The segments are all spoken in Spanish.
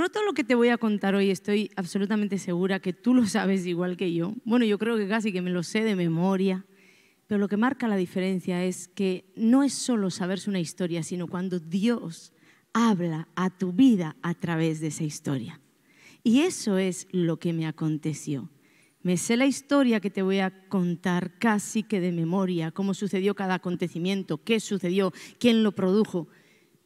Bueno, todo lo que te voy a contar hoy estoy absolutamente segura que tú lo sabes igual que yo. Bueno, yo creo que casi que me lo sé de memoria, pero lo que marca la diferencia es que no es solo saberse una historia, sino cuando Dios habla a tu vida a través de esa historia. Y eso es lo que me aconteció. Me sé la historia que te voy a contar casi que de memoria, cómo sucedió cada acontecimiento, qué sucedió, quién lo produjo.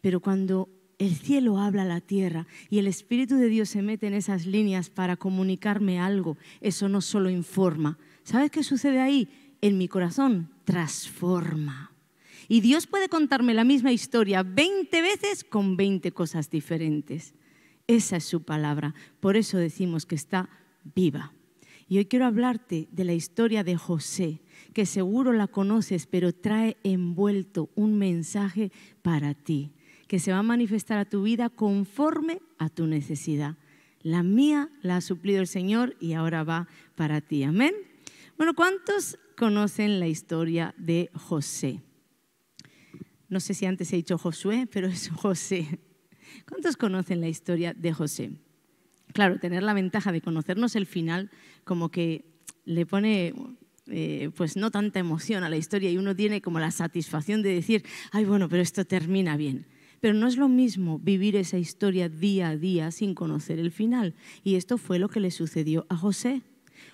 Pero cuando el cielo habla a la tierra y el Espíritu de Dios se mete en esas líneas para comunicarme algo. Eso no solo informa. ¿Sabes qué sucede ahí? En mi corazón transforma. Y Dios puede contarme la misma historia 20 veces con 20 cosas diferentes. Esa es su palabra. Por eso decimos que está viva. Y hoy quiero hablarte de la historia de José, que seguro la conoces, pero trae envuelto un mensaje para ti que se va a manifestar a tu vida conforme a tu necesidad. La mía la ha suplido el Señor y ahora va para ti. Amén. Bueno, ¿cuántos conocen la historia de José? No sé si antes he dicho Josué, pero es José. ¿Cuántos conocen la historia de José? Claro, tener la ventaja de conocernos el final como que le pone eh, pues no tanta emoción a la historia y uno tiene como la satisfacción de decir, ay bueno, pero esto termina bien. Pero no es lo mismo vivir esa historia día a día sin conocer el final. Y esto fue lo que le sucedió a José.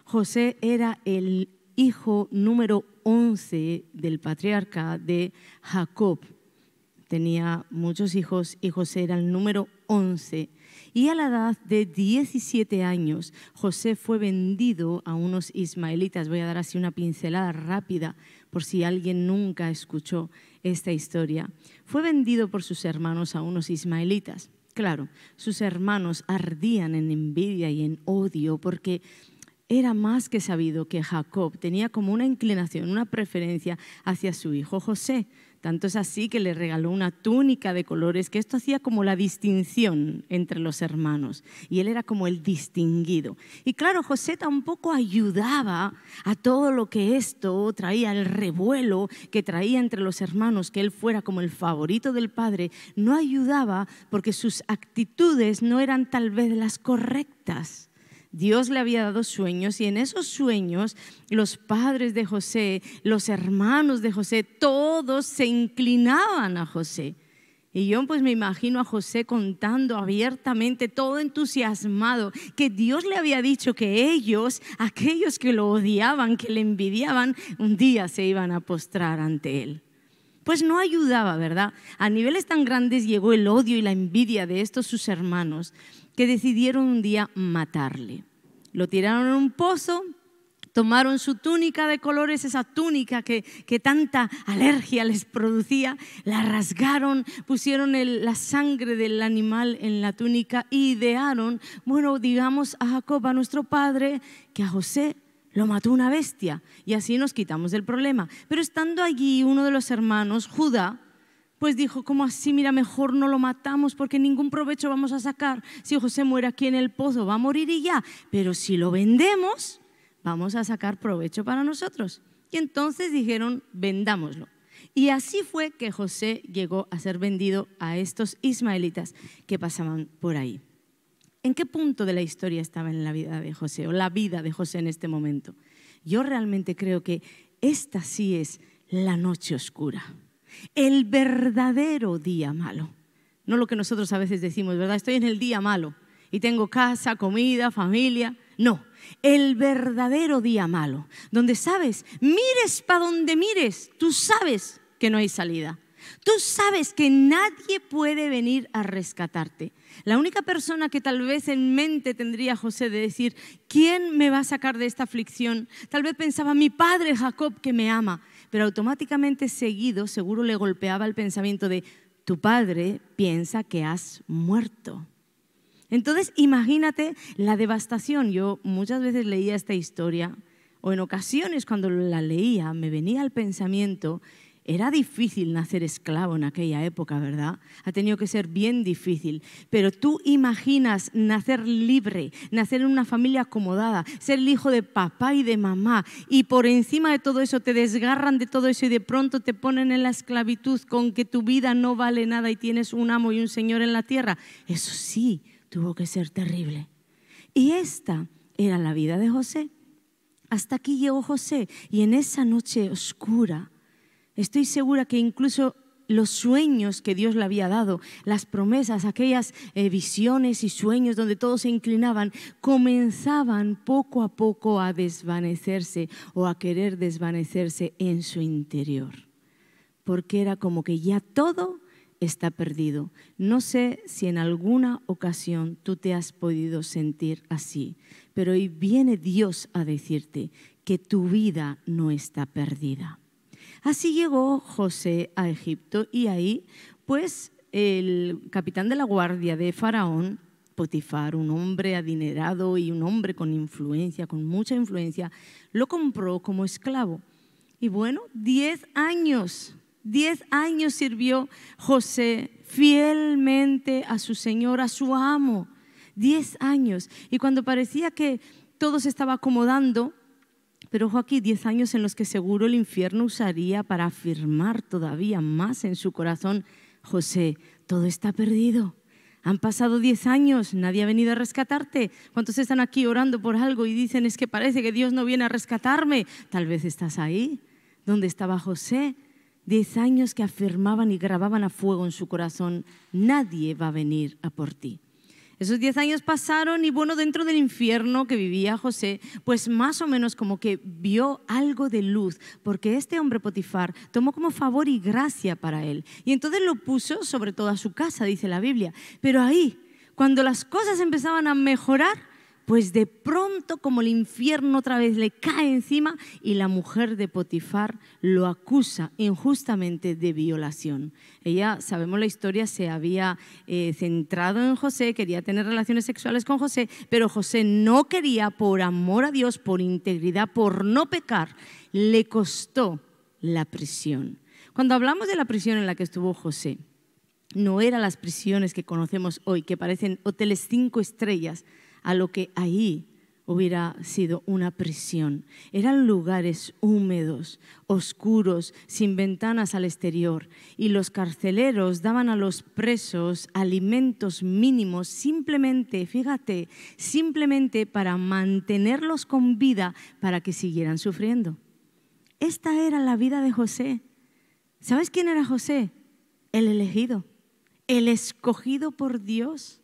José era el hijo número 11 del patriarca de Jacob tenía muchos hijos y José era el número 11. Y a la edad de 17 años, José fue vendido a unos ismaelitas. Voy a dar así una pincelada rápida por si alguien nunca escuchó esta historia. Fue vendido por sus hermanos a unos ismaelitas. Claro, sus hermanos ardían en envidia y en odio porque era más que sabido que Jacob tenía como una inclinación, una preferencia hacia su hijo José. Tanto es así que le regaló una túnica de colores, que esto hacía como la distinción entre los hermanos. Y él era como el distinguido. Y claro, José tampoco ayudaba a todo lo que esto traía, el revuelo que traía entre los hermanos, que él fuera como el favorito del padre. No ayudaba porque sus actitudes no eran tal vez las correctas. Dios le había dado sueños y en esos sueños los padres de José, los hermanos de José, todos se inclinaban a José. Y yo pues me imagino a José contando abiertamente, todo entusiasmado, que Dios le había dicho que ellos, aquellos que lo odiaban, que le envidiaban, un día se iban a postrar ante él. Pues no ayudaba, ¿verdad? A niveles tan grandes llegó el odio y la envidia de estos sus hermanos que decidieron un día matarle. Lo tiraron en un pozo, tomaron su túnica de colores, esa túnica que, que tanta alergia les producía, la rasgaron, pusieron la sangre del animal en la túnica y idearon, bueno, digamos a Jacob, a nuestro padre, que a José lo mató una bestia y así nos quitamos del problema. Pero estando allí uno de los hermanos, Judá, pues dijo, como así? Mira, mejor no lo matamos porque ningún provecho vamos a sacar. Si José muere aquí en el pozo, va a morir y ya. Pero si lo vendemos, vamos a sacar provecho para nosotros. Y entonces dijeron, vendámoslo. Y así fue que José llegó a ser vendido a estos ismaelitas que pasaban por ahí. ¿En qué punto de la historia estaba en la vida de José o la vida de José en este momento? Yo realmente creo que esta sí es la noche oscura el verdadero día malo. No lo que nosotros a veces decimos, ¿verdad? Estoy en el día malo y tengo casa, comida, familia. No, el verdadero día malo, donde sabes, mires para donde mires, tú sabes que no hay salida. Tú sabes que nadie puede venir a rescatarte. La única persona que tal vez en mente tendría José de decir, ¿quién me va a sacar de esta aflicción? Tal vez pensaba mi padre Jacob que me ama pero automáticamente seguido seguro le golpeaba el pensamiento de, tu padre piensa que has muerto. Entonces imagínate la devastación. Yo muchas veces leía esta historia o en ocasiones cuando la leía me venía al pensamiento era difícil nacer esclavo en aquella época, ¿verdad? Ha tenido que ser bien difícil. Pero tú imaginas nacer libre, nacer en una familia acomodada, ser el hijo de papá y de mamá, y por encima de todo eso te desgarran de todo eso y de pronto te ponen en la esclavitud con que tu vida no vale nada y tienes un amo y un señor en la tierra. Eso sí, tuvo que ser terrible. Y esta era la vida de José. Hasta aquí llegó José y en esa noche oscura, Estoy segura que incluso los sueños que Dios le había dado, las promesas, aquellas eh, visiones y sueños donde todos se inclinaban, comenzaban poco a poco a desvanecerse o a querer desvanecerse en su interior. Porque era como que ya todo está perdido. No sé si en alguna ocasión tú te has podido sentir así, pero hoy viene Dios a decirte que tu vida no está perdida Así llegó José a Egipto y ahí, pues, el capitán de la guardia de Faraón, Potifar, un hombre adinerado y un hombre con influencia, con mucha influencia, lo compró como esclavo. Y bueno, diez años, diez años sirvió José fielmente a su señor, a su amo. diez años. Y cuando parecía que todo se estaba acomodando, pero ojo aquí, 10 años en los que seguro el infierno usaría para afirmar todavía más en su corazón, José, todo está perdido. Han pasado 10 años, nadie ha venido a rescatarte. ¿Cuántos están aquí orando por algo y dicen es que parece que Dios no viene a rescatarme? Tal vez estás ahí, donde estaba José. 10 años que afirmaban y grababan a fuego en su corazón, nadie va a venir a por ti. Esos diez años pasaron y bueno, dentro del infierno que vivía José, pues más o menos como que vio algo de luz, porque este hombre Potifar tomó como favor y gracia para él. Y entonces lo puso sobre toda su casa, dice la Biblia. Pero ahí, cuando las cosas empezaban a mejorar, pues de pronto como el infierno otra vez le cae encima y la mujer de Potifar lo acusa injustamente de violación. Ella, sabemos la historia, se había eh, centrado en José, quería tener relaciones sexuales con José, pero José no quería por amor a Dios, por integridad, por no pecar, le costó la prisión. Cuando hablamos de la prisión en la que estuvo José, no eran las prisiones que conocemos hoy, que parecen hoteles cinco estrellas, a lo que ahí hubiera sido una prisión. Eran lugares húmedos, oscuros, sin ventanas al exterior, y los carceleros daban a los presos alimentos mínimos simplemente, fíjate, simplemente para mantenerlos con vida para que siguieran sufriendo. Esta era la vida de José. ¿Sabes quién era José? El elegido, el escogido por Dios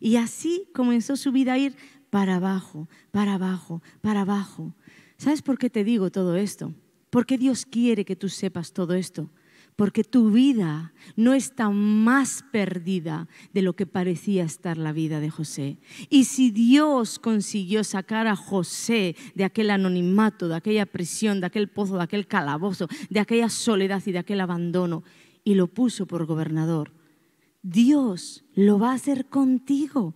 y así comenzó su vida a ir para abajo, para abajo, para abajo. ¿Sabes por qué te digo todo esto? Porque Dios quiere que tú sepas todo esto? Porque tu vida no está más perdida de lo que parecía estar la vida de José. Y si Dios consiguió sacar a José de aquel anonimato, de aquella prisión, de aquel pozo, de aquel calabozo, de aquella soledad y de aquel abandono, y lo puso por gobernador, Dios lo va a hacer contigo.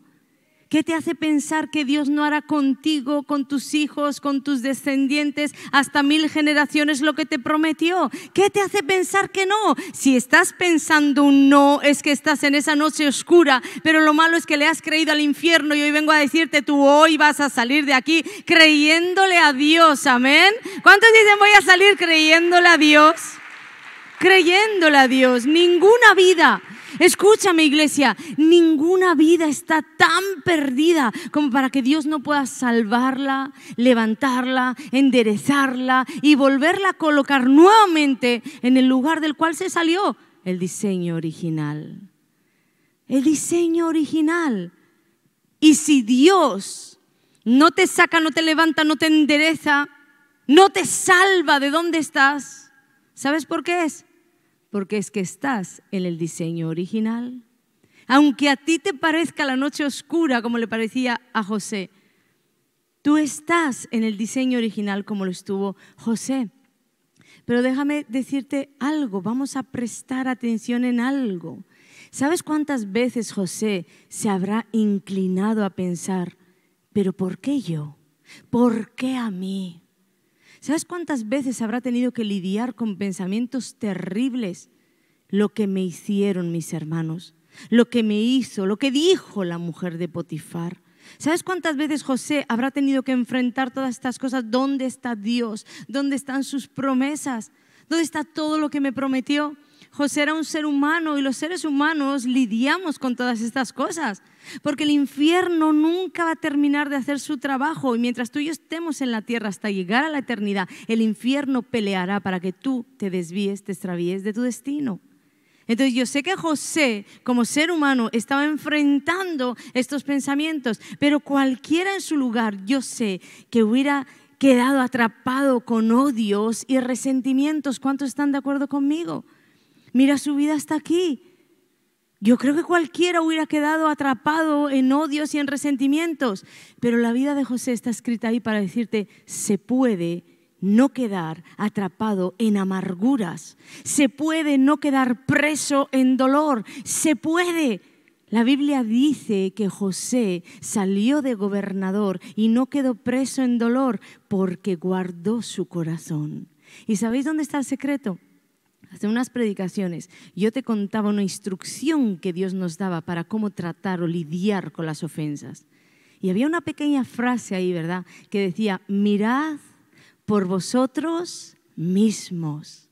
¿Qué te hace pensar que Dios no hará contigo, con tus hijos, con tus descendientes, hasta mil generaciones lo que te prometió? ¿Qué te hace pensar que no? Si estás pensando un no, es que estás en esa noche oscura, pero lo malo es que le has creído al infierno y hoy vengo a decirte, tú hoy vas a salir de aquí creyéndole a Dios, amén. ¿Cuántos dicen voy a salir creyéndole a Dios? Creyéndole a Dios, ninguna vida Escúchame iglesia, ninguna vida está tan perdida como para que Dios no pueda salvarla, levantarla, enderezarla y volverla a colocar nuevamente en el lugar del cual se salió el diseño original. El diseño original. Y si Dios no te saca, no te levanta, no te endereza, no te salva de donde estás, ¿sabes por qué es? porque es que estás en el diseño original. Aunque a ti te parezca la noche oscura como le parecía a José, tú estás en el diseño original como lo estuvo José. Pero déjame decirte algo, vamos a prestar atención en algo. ¿Sabes cuántas veces José se habrá inclinado a pensar, pero ¿por qué yo? ¿Por qué a mí? ¿Sabes cuántas veces habrá tenido que lidiar con pensamientos terribles? Lo que me hicieron mis hermanos, lo que me hizo, lo que dijo la mujer de Potifar. ¿Sabes cuántas veces José habrá tenido que enfrentar todas estas cosas? ¿Dónde está Dios? ¿Dónde están sus promesas? ¿Dónde está todo lo que me prometió? José era un ser humano y los seres humanos lidiamos con todas estas cosas. Porque el infierno nunca va a terminar de hacer su trabajo y mientras tú y yo estemos en la tierra hasta llegar a la eternidad, el infierno peleará para que tú te desvíes, te extravíes de tu destino. Entonces yo sé que José, como ser humano, estaba enfrentando estos pensamientos, pero cualquiera en su lugar, yo sé que hubiera quedado atrapado con odios y resentimientos. ¿Cuántos están de acuerdo conmigo? Mira, su vida está aquí. Yo creo que cualquiera hubiera quedado atrapado en odios y en resentimientos, pero la vida de José está escrita ahí para decirte, se puede no quedar atrapado en amarguras, se puede no quedar preso en dolor, se puede. La Biblia dice que José salió de gobernador y no quedó preso en dolor porque guardó su corazón. ¿Y sabéis dónde está el secreto? hace unas predicaciones, yo te contaba una instrucción que Dios nos daba para cómo tratar o lidiar con las ofensas. Y había una pequeña frase ahí, ¿verdad? Que decía, mirad por vosotros mismos.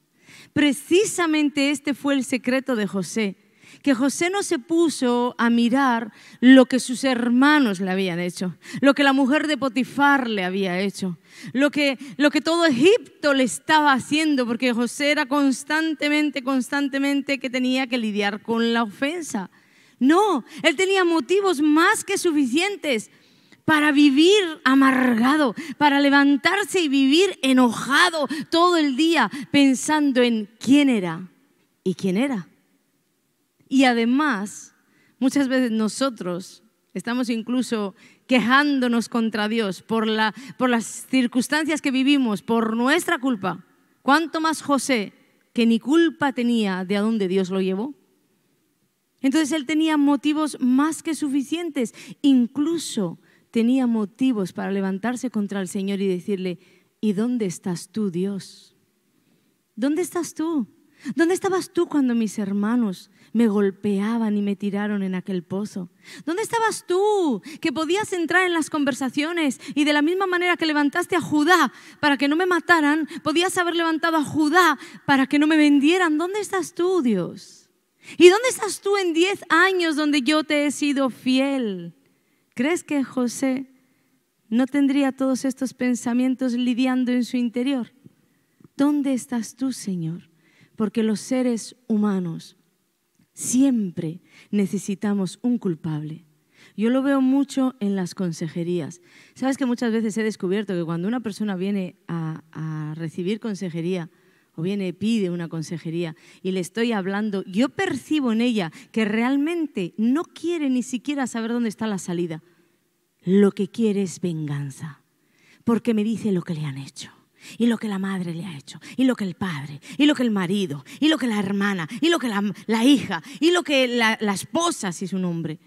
Precisamente este fue el secreto de José que José no se puso a mirar lo que sus hermanos le habían hecho, lo que la mujer de Potifar le había hecho, lo que, lo que todo Egipto le estaba haciendo, porque José era constantemente, constantemente que tenía que lidiar con la ofensa. No, él tenía motivos más que suficientes para vivir amargado, para levantarse y vivir enojado todo el día pensando en quién era y quién era. Y además, muchas veces nosotros estamos incluso quejándonos contra Dios por, las circunstancias que vivimos, por nuestra culpa. ¿Cuánto más José, que ni culpa tenía de a dónde Dios lo llevó? Entonces él tenía motivos más que suficientes, incluso tenía motivos para levantarse contra el Señor y decirle, ¿y dónde estás tú, Dios? ¿Dónde estás tú? ¿Dónde estabas tú cuando mis hermanos me golpeaban y me tiraron en aquel pozo? ¿Dónde estabas tú que podías entrar en las conversaciones y de la misma manera que levantaste a Judá para que no me mataran, podías haber levantado a Judá para que no me vendieran? ¿Dónde estás tú, Dios? ¿Y dónde estás tú en diez años donde yo te he sido fiel? ¿Crees que José no tendría todos estos pensamientos lidiando en su interior? ¿Dónde estás tú, Señor? porque los seres humanos siempre necesitamos un culpable. Yo lo veo mucho en las consejerías. Sabes que muchas veces he descubierto que cuando una persona viene a, a recibir consejería o viene pide una consejería y le estoy hablando, yo percibo en ella que realmente no quiere ni siquiera saber dónde está la salida. Lo que quiere es venganza, porque me dice lo que le han hecho y lo que la madre le ha hecho, y lo que el padre, y lo que el marido, y lo que la hermana, y lo que la, hija, y lo que la, esposa, si es un hombre.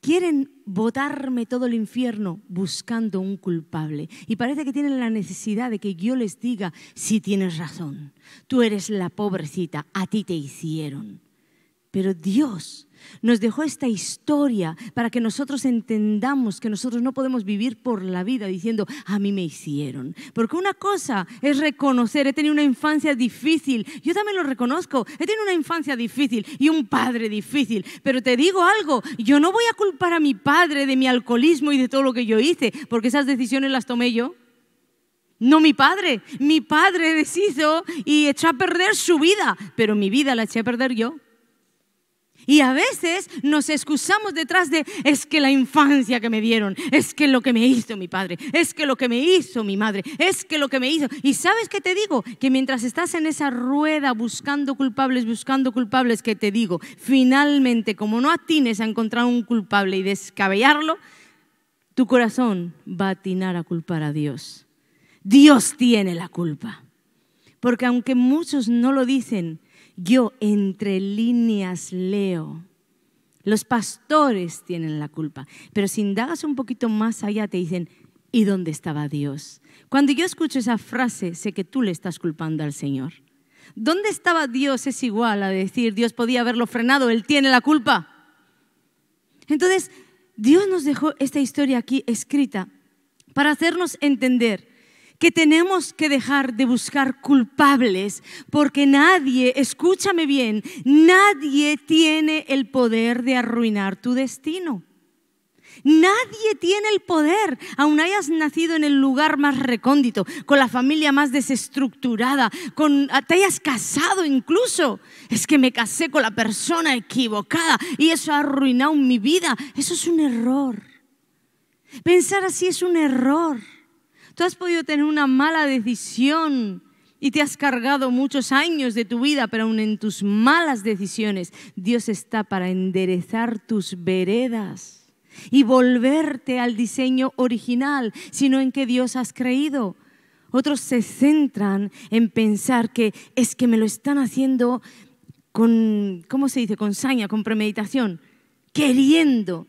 Quieren botarme todo el infierno buscando un culpable. Y parece que tienen la necesidad de que yo les diga, si tienes razón, tú eres la pobrecita, a ti te hicieron. Pero Dios nos dejó esta historia para que nosotros entendamos que nosotros no podemos vivir por la vida diciendo, a mí me hicieron. Porque una cosa es reconocer, he tenido una infancia difícil, yo también lo reconozco, he tenido una infancia difícil y un padre difícil, pero te digo algo, yo no voy a culpar a mi padre de mi alcoholismo y de todo lo que yo hice, porque esas decisiones las tomé yo. No mi padre, mi padre deshizo y echó a perder su vida, pero mi vida la eché a perder yo. Y a veces nos excusamos detrás de, es que la infancia que me dieron, es que lo que me hizo mi padre, es que lo que me hizo mi madre, es que lo que me hizo. Y sabes qué te digo? Que mientras estás en esa rueda buscando culpables, buscando culpables, que te digo, finalmente como no atines a encontrar un culpable y descabellarlo, tu corazón va a atinar a culpar a Dios. Dios tiene la culpa. Porque aunque muchos no lo dicen, yo entre líneas leo. Los pastores tienen la culpa. Pero si indagas un poquito más allá, te dicen, ¿y dónde estaba Dios? Cuando yo escucho esa frase, sé que tú le estás culpando al Señor. ¿Dónde estaba Dios? Es igual a decir, Dios podía haberlo frenado, Él tiene la culpa. Entonces, Dios nos dejó esta historia aquí escrita para hacernos entender que tenemos que dejar de buscar culpables, porque nadie, escúchame bien, nadie tiene el poder de arruinar tu destino. Nadie tiene el poder, aun hayas nacido en el lugar más recóndito, con la familia más desestructurada, con, ah, te hayas casado incluso. Es que me casé con la persona equivocada y eso ha arruinado mi vida. Eso es un error. Pensar así es un error. Tú has podido tener una mala decisión y te has cargado muchos años de tu vida, pero aún en tus malas decisiones, Dios está para enderezar tus veredas y volverte al diseño original, sino en que Dios has creído. Otros se centran en pensar que es que me lo están haciendo con, ¿cómo se dice? Con saña, con premeditación, queriendo.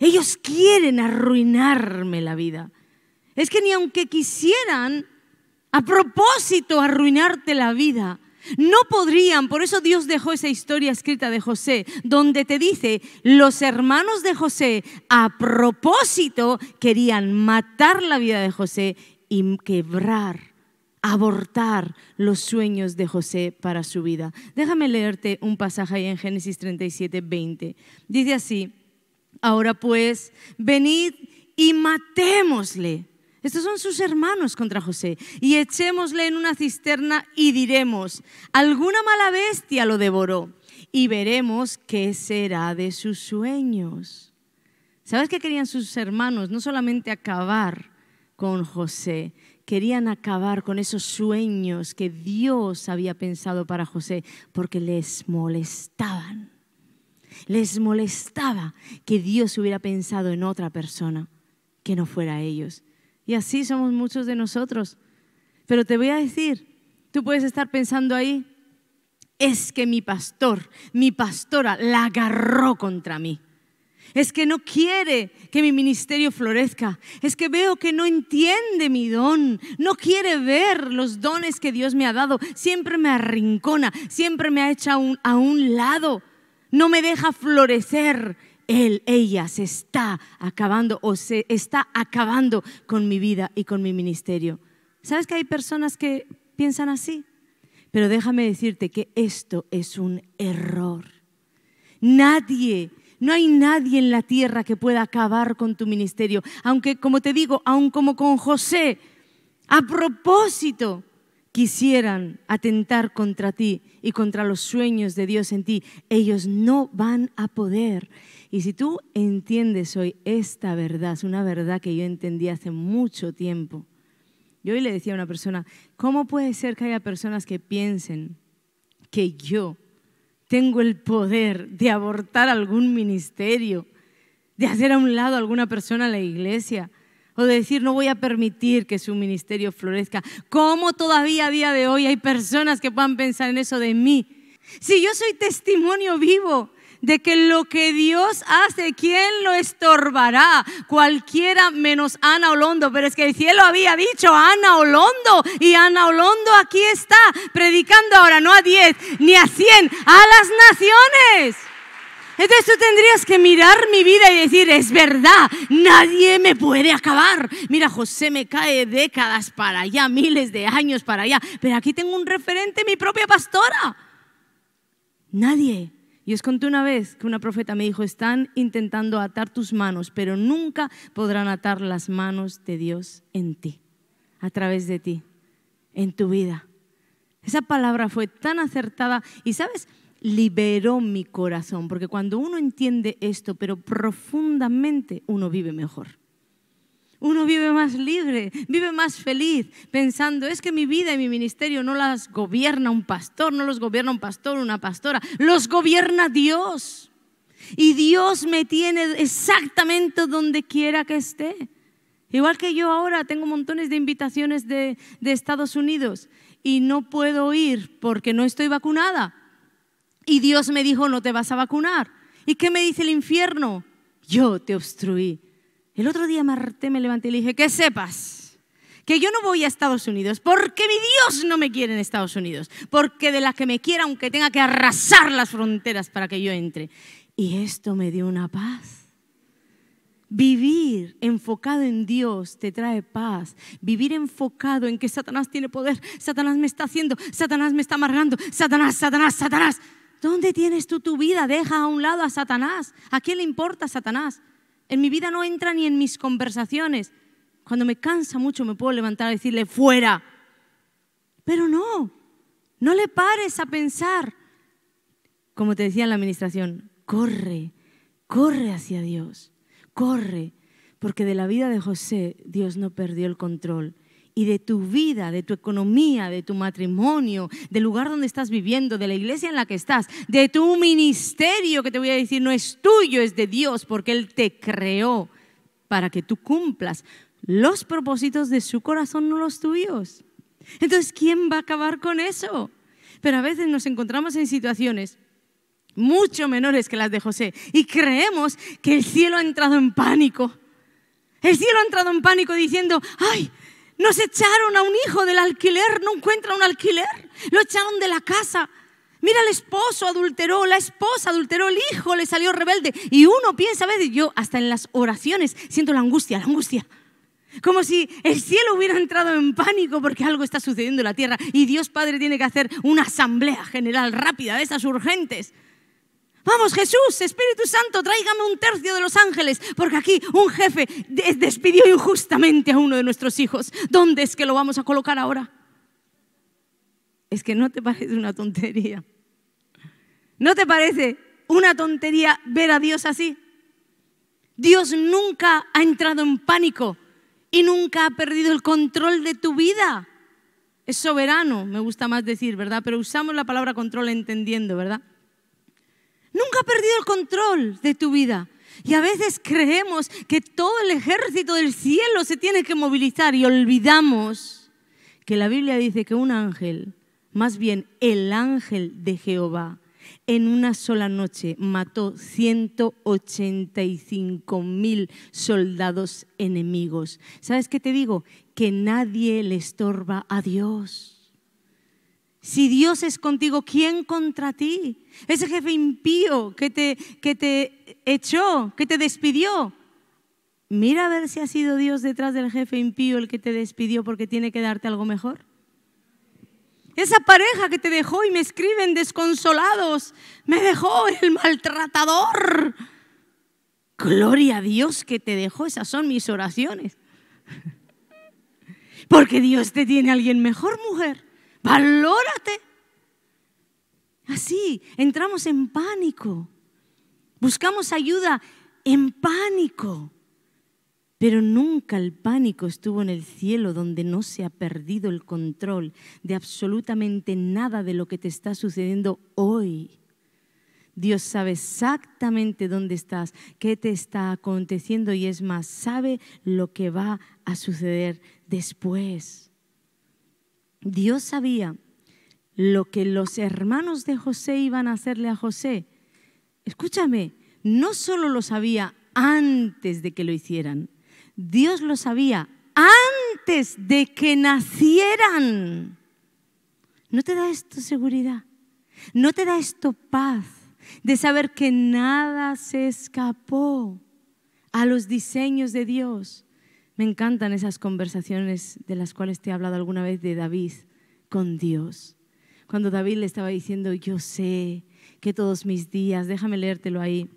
Ellos quieren arruinarme la vida es que ni aunque quisieran a propósito arruinarte la vida, no podrían, por eso Dios dejó esa historia escrita de José, donde te dice, los hermanos de José a propósito querían matar la vida de José y quebrar, abortar los sueños de José para su vida. Déjame leerte un pasaje ahí en Génesis 37, 20. Dice así, ahora pues, venid y matémosle estos son sus hermanos contra José. Y echémosle en una cisterna y diremos, alguna mala bestia lo devoró y veremos qué será de sus sueños. ¿Sabes qué querían sus hermanos? No solamente acabar con José, querían acabar con esos sueños que Dios había pensado para José porque les molestaban. Les molestaba que Dios hubiera pensado en otra persona que no fuera ellos. Y así somos muchos de nosotros. Pero te voy a decir, tú puedes estar pensando ahí, es que mi pastor, mi pastora la agarró contra mí. Es que no quiere que mi ministerio florezca. Es que veo que no entiende mi don. No quiere ver los dones que Dios me ha dado. Siempre me arrincona. Siempre me ha echado a un lado. No me deja florecer él, ella se está acabando o se está acabando con mi vida y con mi ministerio. ¿Sabes que hay personas que piensan así? Pero déjame decirte que esto es un error. Nadie no hay nadie en la tierra que pueda acabar con tu ministerio. Aunque, como te digo, aún como con José, a propósito, quisieran atentar contra ti y contra los sueños de Dios en ti, ellos no van a poder. Y si tú entiendes hoy esta verdad, es una verdad que yo entendí hace mucho tiempo. Yo hoy le decía a una persona, ¿cómo puede ser que haya personas que piensen que yo tengo el poder de abortar algún ministerio, de hacer a un lado a alguna persona en la iglesia? o de decir no voy a permitir que su ministerio florezca. ¿Cómo todavía a día de hoy hay personas que puedan pensar en eso de mí? Si yo soy testimonio vivo de que lo que Dios hace, ¿quién lo estorbará? Cualquiera menos Ana Olondo. Pero es que el cielo había dicho Ana Olondo y Ana Olondo aquí está predicando ahora, no a 10 ni a 100, a las naciones. Entonces tú tendrías que mirar mi vida y decir, es verdad, nadie me puede acabar. Mira, José me cae décadas para allá, miles de años para allá, pero aquí tengo un referente, mi propia pastora. Nadie. Y os conté una vez que una profeta me dijo, están intentando atar tus manos, pero nunca podrán atar las manos de Dios en ti, a través de ti, en tu vida. Esa palabra fue tan acertada. Y sabes, liberó mi corazón, porque cuando uno entiende esto, pero profundamente, uno vive mejor. Uno vive más libre, vive más feliz, pensando, es que mi vida y mi ministerio no las gobierna un pastor, no los gobierna un pastor, una pastora, los gobierna Dios. Y Dios me tiene exactamente donde quiera que esté. Igual que yo ahora tengo montones de invitaciones de, de Estados Unidos y no puedo ir porque no estoy vacunada y Dios me dijo, no te vas a vacunar. ¿Y qué me dice el infierno? Yo te obstruí. El otro día Marte me levanté y le dije, que sepas que yo no voy a Estados Unidos porque mi Dios no me quiere en Estados Unidos, porque de las que me quiera, aunque tenga que arrasar las fronteras para que yo entre. Y esto me dio una paz. Vivir enfocado en Dios te trae paz. Vivir enfocado en que Satanás tiene poder, Satanás me está haciendo, Satanás me está amargando, Satanás, Satanás, Satanás. ¿Dónde tienes tú tu vida? Deja a un lado a Satanás. ¿A quién le importa Satanás? En mi vida no entra ni en mis conversaciones. Cuando me cansa mucho me puedo levantar a decirle, fuera. Pero no, no le pares a pensar. Como te decía en la administración, corre, corre hacia Dios, corre, porque de la vida de José Dios no perdió el control y de tu vida, de tu economía, de tu matrimonio, del lugar donde estás viviendo, de la iglesia en la que estás, de tu ministerio que te voy a decir no es tuyo, es de Dios, porque Él te creó para que tú cumplas los propósitos de su corazón, no los tuyos. Entonces, ¿quién va a acabar con eso? Pero a veces nos encontramos en situaciones mucho menores que las de José y creemos que el cielo ha entrado en pánico. El cielo ha entrado en pánico diciendo, ay, nos echaron a un hijo del alquiler, no encuentra un alquiler, lo echaron de la casa. Mira, el esposo adulteró, la esposa adulteró, el hijo le salió rebelde. Y uno piensa, a veces yo hasta en las oraciones siento la angustia, la angustia. Como si el cielo hubiera entrado en pánico porque algo está sucediendo en la tierra y Dios Padre tiene que hacer una asamblea general rápida de esas urgentes. Vamos Jesús, Espíritu Santo, tráigame un tercio de los ángeles, porque aquí un jefe despidió injustamente a uno de nuestros hijos. ¿Dónde es que lo vamos a colocar ahora? Es que no te parece una tontería. ¿No te parece una tontería ver a Dios así? Dios nunca ha entrado en pánico y nunca ha perdido el control de tu vida. Es soberano, me gusta más decir, ¿verdad? Pero usamos la palabra control entendiendo, ¿verdad? Nunca ha perdido el control de tu vida. Y a veces creemos que todo el ejército del cielo se tiene que movilizar y olvidamos que la Biblia dice que un ángel, más bien el ángel de Jehová, en una sola noche mató 185 mil soldados enemigos. ¿Sabes qué te digo? Que nadie le estorba a Dios. Si Dios es contigo, ¿quién contra ti? Ese jefe impío que te, echó, que te despidió. Mira a ver si ha sido Dios detrás del jefe impío el que te despidió porque tiene que darte algo mejor. Esa pareja que te dejó y me escriben desconsolados, me dejó el maltratador. Gloria a Dios que te dejó, esas son mis oraciones. Porque Dios te tiene a alguien mejor, mujer valórate. Así, entramos en pánico, buscamos ayuda en pánico, pero nunca el pánico estuvo en el cielo donde no se ha perdido el control de absolutamente nada de lo que te está sucediendo hoy. Dios sabe exactamente dónde estás, qué te está aconteciendo y es más, sabe lo que va a suceder después. Dios sabía lo que los hermanos de José iban a hacerle a José. Escúchame, no solo lo sabía antes de que lo hicieran, Dios lo sabía antes de que nacieran. ¿No te da esto seguridad? ¿No te da esto paz de saber que nada se escapó a los diseños de Dios? Me encantan esas conversaciones de las cuales te he hablado alguna vez de David con Dios. Cuando David le estaba diciendo, yo sé que todos mis días, déjame leértelo ahí,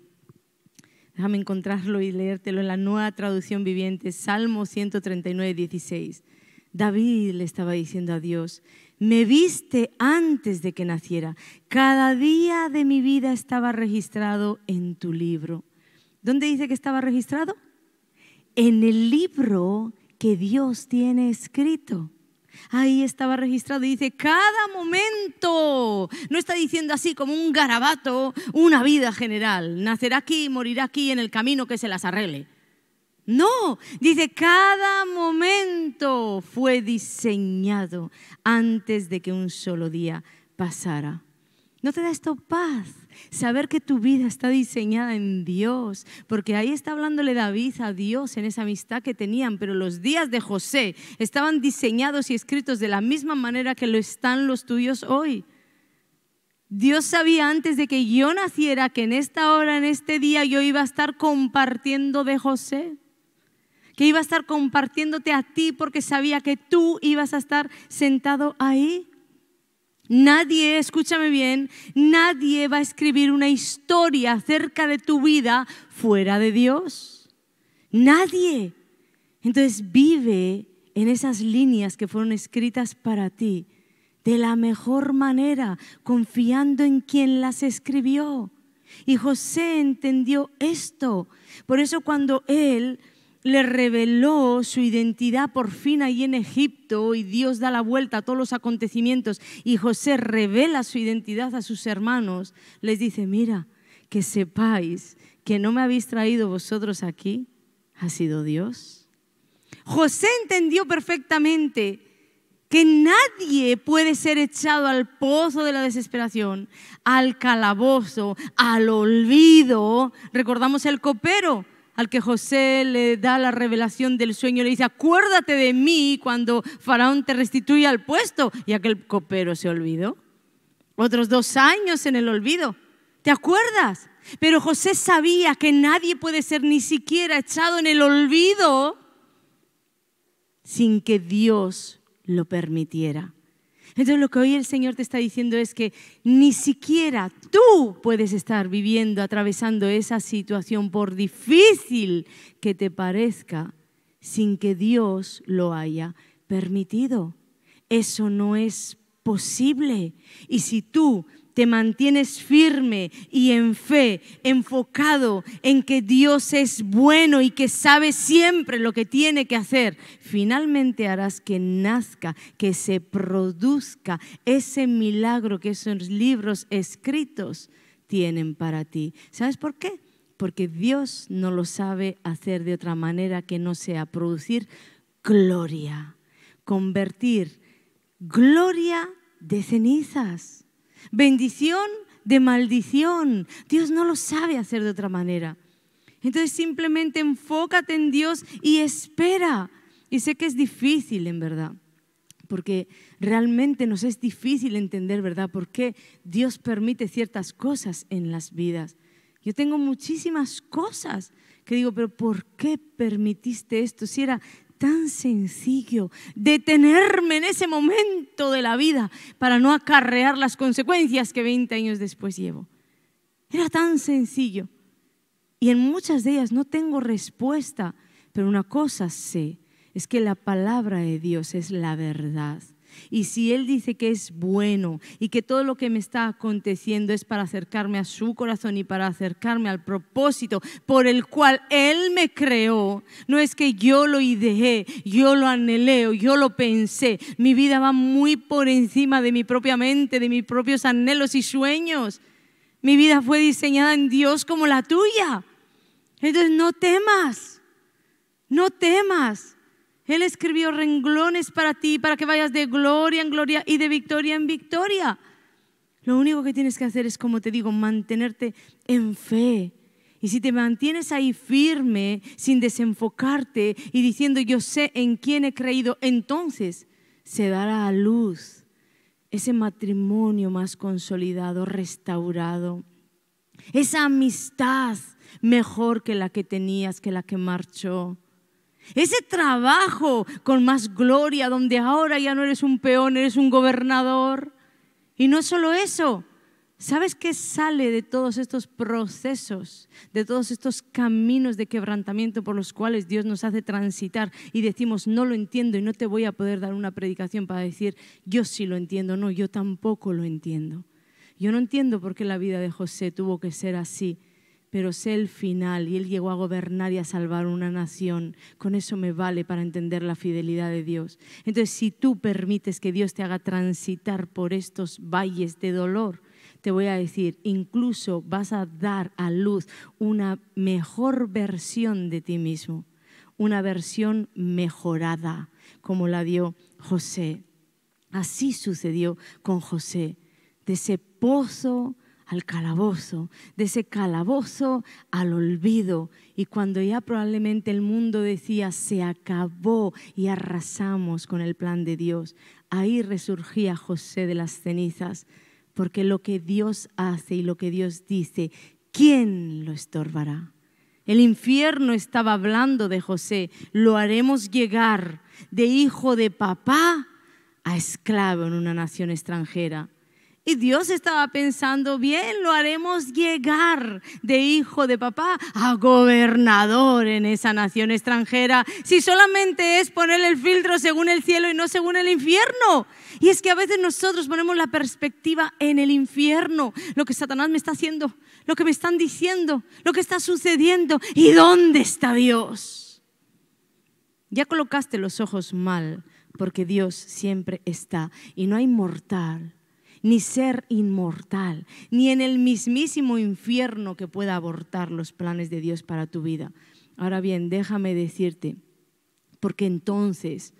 déjame encontrarlo y leértelo en la nueva traducción viviente, Salmo 139, 16. David le estaba diciendo a Dios, me viste antes de que naciera, cada día de mi vida estaba registrado en tu libro. ¿Dónde dice que estaba registrado? en el libro que Dios tiene escrito. Ahí estaba registrado dice, cada momento. No está diciendo así como un garabato, una vida general. Nacerá aquí, morirá aquí en el camino que se las arregle. No, dice, cada momento fue diseñado antes de que un solo día pasara. ¿No te da esto paz? Saber que tu vida está diseñada en Dios, porque ahí está hablándole David a Dios en esa amistad que tenían, pero los días de José estaban diseñados y escritos de la misma manera que lo están los tuyos hoy. Dios sabía antes de que yo naciera que en esta hora, en este día, yo iba a estar compartiendo de José que iba a estar compartiéndote a ti porque sabía que tú ibas a estar sentado ahí. Nadie, escúchame bien, nadie va a escribir una historia acerca de tu vida fuera de Dios. Nadie. Entonces vive en esas líneas que fueron escritas para ti de la mejor manera, confiando en quien las escribió. Y José entendió esto. Por eso cuando él le reveló su identidad por fin ahí en Egipto y Dios da la vuelta a todos los acontecimientos y José revela su identidad a sus hermanos, les dice, mira, que sepáis que no me habéis traído vosotros aquí, ha sido Dios. José entendió perfectamente que nadie puede ser echado al pozo de la desesperación, al calabozo, al olvido. Recordamos el copero al que José le da la revelación del sueño, le dice, acuérdate de mí cuando Faraón te restituya al puesto. Y aquel copero se olvidó. Otros dos años en el olvido. ¿Te acuerdas? Pero José sabía que nadie puede ser ni siquiera echado en el olvido sin que Dios lo permitiera. Entonces lo que hoy el Señor te está diciendo es que ni siquiera tú puedes estar viviendo, atravesando esa situación por difícil que te parezca, sin que Dios lo haya permitido. Eso no es posible. Y si tú te mantienes firme y en fe, enfocado en que Dios es bueno y que sabe siempre lo que tiene que hacer, finalmente harás que nazca, que se produzca ese milagro que esos libros escritos tienen para ti. ¿Sabes por qué? Porque Dios no lo sabe hacer de otra manera que no sea producir gloria, convertir gloria de cenizas bendición de maldición. Dios no lo sabe hacer de otra manera. Entonces simplemente enfócate en Dios y espera. Y sé que es difícil, en verdad, porque realmente nos es difícil entender, ¿verdad?, por qué Dios permite ciertas cosas en las vidas. Yo tengo muchísimas cosas que digo, pero ¿por qué permitiste esto si era tan sencillo detenerme en ese momento de la vida para no acarrear las consecuencias que 20 años después llevo. Era tan sencillo. Y en muchas de ellas no tengo respuesta, pero una cosa sé, es que la palabra de Dios es la verdad. Y si Él dice que es bueno y que todo lo que me está aconteciendo es para acercarme a su corazón y para acercarme al propósito por el cual Él me creó, no es que yo lo ideé, yo lo anheleo, yo lo pensé. Mi vida va muy por encima de mi propia mente, de mis propios anhelos y sueños. Mi vida fue diseñada en Dios como la tuya. Entonces no temas, no temas. Él escribió renglones para ti, para que vayas de gloria en gloria y de victoria en victoria. Lo único que tienes que hacer es, como te digo, mantenerte en fe. Y si te mantienes ahí firme, sin desenfocarte y diciendo yo sé en quién he creído, entonces se dará a luz ese matrimonio más consolidado, restaurado, esa amistad mejor que la que tenías, que la que marchó, ese trabajo con más gloria, donde ahora ya no eres un peón, eres un gobernador. Y no solo eso, ¿sabes qué sale de todos estos procesos, de todos estos caminos de quebrantamiento por los cuales Dios nos hace transitar y decimos, no lo entiendo y no te voy a poder dar una predicación para decir, yo sí lo entiendo, no, yo tampoco lo entiendo. Yo no entiendo por qué la vida de José tuvo que ser así pero sé el final y Él llegó a gobernar y a salvar una nación. Con eso me vale para entender la fidelidad de Dios. Entonces, si tú permites que Dios te haga transitar por estos valles de dolor, te voy a decir, incluso vas a dar a luz una mejor versión de ti mismo, una versión mejorada, como la dio José. Así sucedió con José, de ese pozo al calabozo, de ese calabozo al olvido. Y cuando ya probablemente el mundo decía, se acabó y arrasamos con el plan de Dios, ahí resurgía José de las cenizas, porque lo que Dios hace y lo que Dios dice, ¿quién lo estorbará? El infierno estaba hablando de José, lo haremos llegar de hijo de papá a esclavo en una nación extranjera. Y Dios estaba pensando, bien, lo haremos llegar de hijo de papá a gobernador en esa nación extranjera, si solamente es poner el filtro según el cielo y no según el infierno. Y es que a veces nosotros ponemos la perspectiva en el infierno, lo que Satanás me está haciendo, lo que me están diciendo, lo que está sucediendo y dónde está Dios. Ya colocaste los ojos mal, porque Dios siempre está y no hay mortal ni ser inmortal, ni en el mismísimo infierno que pueda abortar los planes de Dios para tu vida. Ahora bien, déjame decirte, porque entonces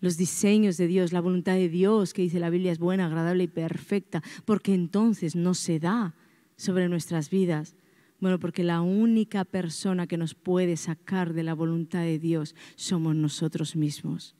los diseños de Dios, la voluntad de Dios, que dice la Biblia, es buena, agradable y perfecta, porque entonces no se da sobre nuestras vidas. Bueno, porque la única persona que nos puede sacar de la voluntad de Dios somos nosotros mismos.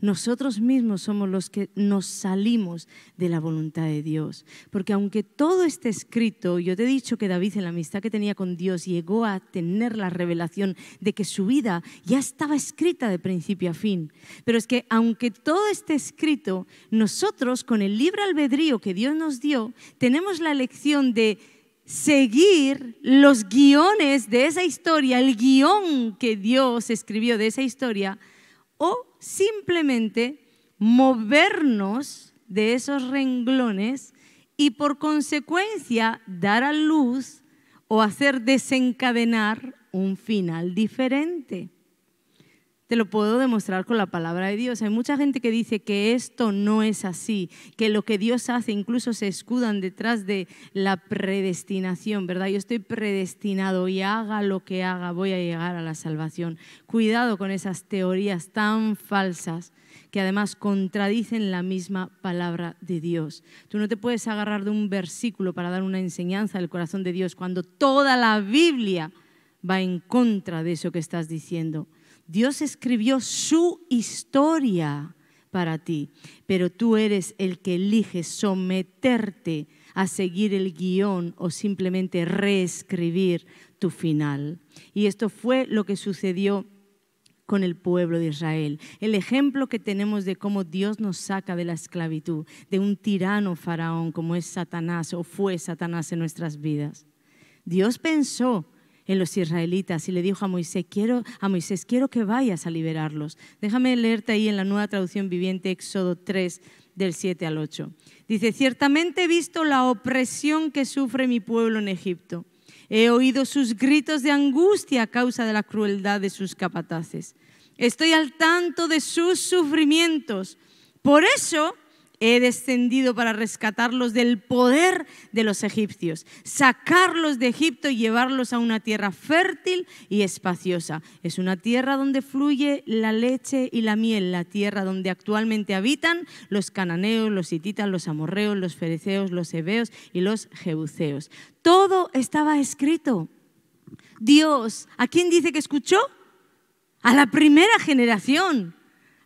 Nosotros mismos somos los que nos salimos de la voluntad de Dios. Porque aunque todo esté escrito, yo te he dicho que David en la amistad que tenía con Dios llegó a tener la revelación de que su vida ya estaba escrita de principio a fin. Pero es que aunque todo esté escrito, nosotros con el libre albedrío que Dios nos dio, tenemos la elección de seguir los guiones de esa historia, el guión que Dios escribió de esa historia o simplemente movernos de esos renglones y por consecuencia dar a luz o hacer desencadenar un final diferente. Te lo puedo demostrar con la palabra de Dios. Hay mucha gente que dice que esto no es así, que lo que Dios hace incluso se escudan detrás de la predestinación, ¿verdad? Yo estoy predestinado y haga lo que haga, voy a llegar a la salvación. Cuidado con esas teorías tan falsas que además contradicen la misma palabra de Dios. Tú no te puedes agarrar de un versículo para dar una enseñanza del corazón de Dios cuando toda la Biblia va en contra de eso que estás diciendo. Dios escribió su historia para ti, pero tú eres el que elige someterte a seguir el guión o simplemente reescribir tu final. Y esto fue lo que sucedió con el pueblo de Israel. El ejemplo que tenemos de cómo Dios nos saca de la esclavitud, de un tirano faraón como es Satanás o fue Satanás en nuestras vidas. Dios pensó en los israelitas y le dijo a Moisés, quiero, a Moisés, quiero que vayas a liberarlos. Déjame leerte ahí en la nueva traducción viviente Éxodo 3 del 7 al 8. Dice, ciertamente he visto la opresión que sufre mi pueblo en Egipto. He oído sus gritos de angustia a causa de la crueldad de sus capataces. Estoy al tanto de sus sufrimientos. Por eso he descendido para rescatarlos del poder de los egipcios, sacarlos de Egipto y llevarlos a una tierra fértil y espaciosa. Es una tierra donde fluye la leche y la miel, la tierra donde actualmente habitan los cananeos, los hititas, los amorreos, los fereceos, los hebeos y los jebuseos. Todo estaba escrito. Dios, ¿a quién dice que escuchó? A la primera generación.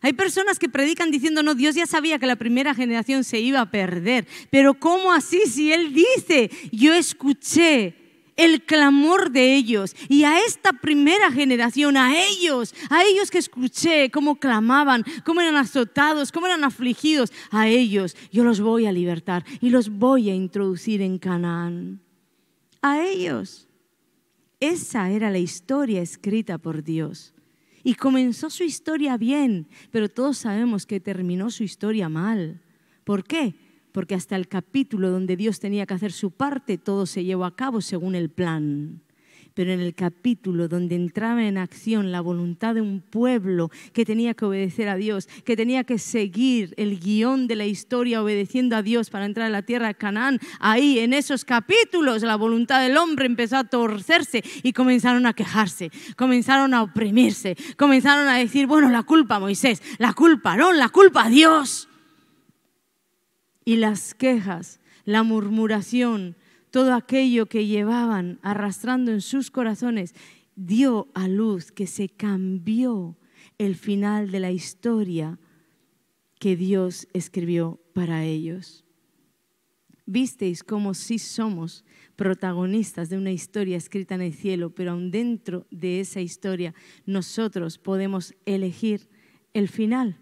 Hay personas que predican diciendo, no, Dios ya sabía que la primera generación se iba a perder, pero ¿cómo así si Él dice, yo escuché el clamor de ellos y a esta primera generación, a ellos, a ellos que escuché cómo clamaban, cómo eran azotados, cómo eran afligidos, a ellos yo los voy a libertar y los voy a introducir en Canaán. A ellos. Esa era la historia escrita por Dios. Y comenzó su historia bien, pero todos sabemos que terminó su historia mal. ¿Por qué? Porque hasta el capítulo donde Dios tenía que hacer su parte, todo se llevó a cabo según el plan. Pero en el capítulo donde entraba en acción la voluntad de un pueblo que tenía que obedecer a Dios, que tenía que seguir el guión de la historia obedeciendo a Dios para entrar a la tierra de Canaán, ahí en esos capítulos la voluntad del hombre empezó a torcerse y comenzaron a quejarse, comenzaron a oprimirse, comenzaron a decir, bueno, la culpa a Moisés, la culpa no, la culpa a Dios. Y las quejas, la murmuración, todo aquello que llevaban arrastrando en sus corazones, dio a luz que se cambió el final de la historia que Dios escribió para ellos. Visteis cómo sí somos protagonistas de una historia escrita en el cielo, pero aún dentro de esa historia nosotros podemos elegir el final.